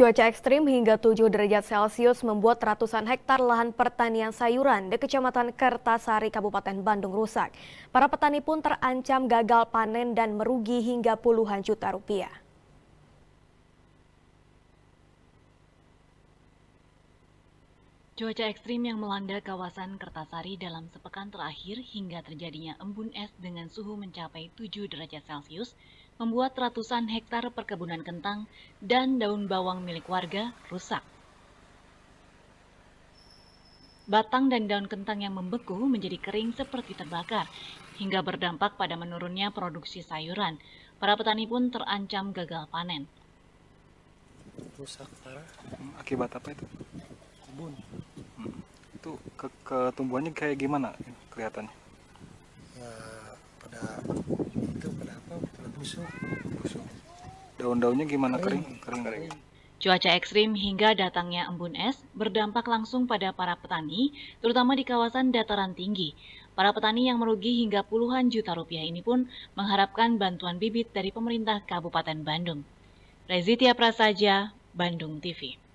Cuaca ekstrim hingga 7 derajat Celcius membuat ratusan hektar lahan pertanian sayuran di Kecamatan Kertasari, Kabupaten Bandung rusak. Para petani pun terancam gagal panen dan merugi hingga puluhan juta rupiah. Cuaca ekstrim yang melanda kawasan Kertasari dalam sepekan terakhir hingga terjadinya embun es dengan suhu mencapai 7 derajat Celcius membuat ratusan hektar perkebunan kentang dan daun bawang milik warga rusak. Batang dan daun kentang yang membeku menjadi kering seperti terbakar, hingga berdampak pada menurunnya produksi sayuran. Para petani pun terancam gagal panen. Rusak parah. Hmm, akibat apa itu? Kebun. Hmm. Itu ke ketumbuhannya kayak gimana kelihatannya? Ya, pada busuk daun-daunnya gimana kering kering kering Cuaca ekstrim hingga datangnya embun es berdampak langsung pada para petani, terutama di kawasan dataran tinggi. Para petani yang merugi hingga puluhan juta rupiah ini pun mengharapkan bantuan bibit dari pemerintah Kabupaten Bandung. Rezitia Prasaja, Bandung TV.